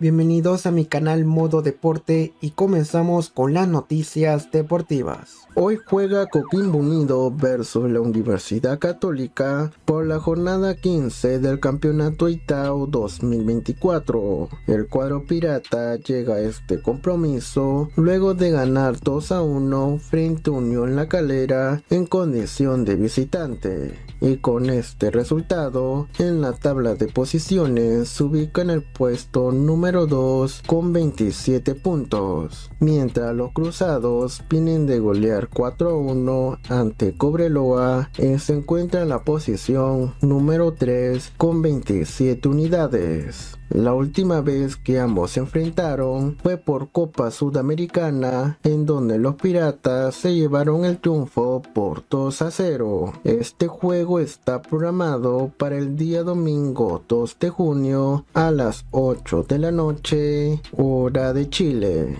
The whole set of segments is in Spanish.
Bienvenidos a mi canal Modo Deporte y comenzamos con las noticias deportivas. Hoy juega Coquimbo Unido versus la Universidad Católica por la jornada 15 del Campeonato Itao 2024. El cuadro pirata llega a este compromiso luego de ganar 2 a 1 frente a Unión La Calera en condición de visitante. Y con este resultado, en la tabla de posiciones se ubica en el puesto número 2 con 27 puntos, mientras los Cruzados vienen de golear 4-1 ante Cobreloa en eh, se encuentra en la posición número 3 con 27 unidades. La última vez que ambos se enfrentaron fue por Copa Sudamericana, en donde los Piratas se llevaron el triunfo por 2 a 0. Este juego está programado para el día domingo 2 de junio a las 8 de la noche noche, hora de Chile.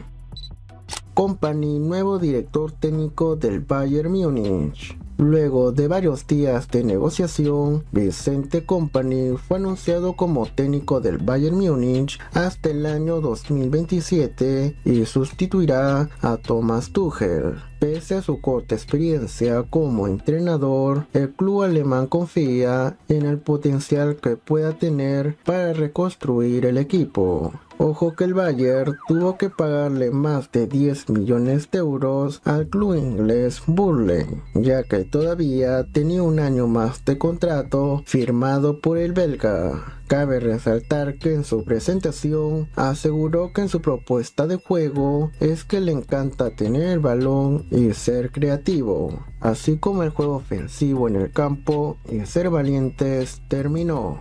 Company, nuevo director técnico del Bayern Múnich. Luego de varios días de negociación, Vicente Company fue anunciado como técnico del Bayern Múnich hasta el año 2027 y sustituirá a Thomas Tuchel. Pese a su corta experiencia como entrenador, el club alemán confía en el potencial que pueda tener para reconstruir el equipo. Ojo que el Bayern tuvo que pagarle más de 10 millones de euros al club inglés Burley, ya que todavía tenía un año más de contrato firmado por el belga. Cabe resaltar que en su presentación aseguró que en su propuesta de juego es que le encanta tener el balón y ser creativo, así como el juego ofensivo en el campo y ser valientes terminó.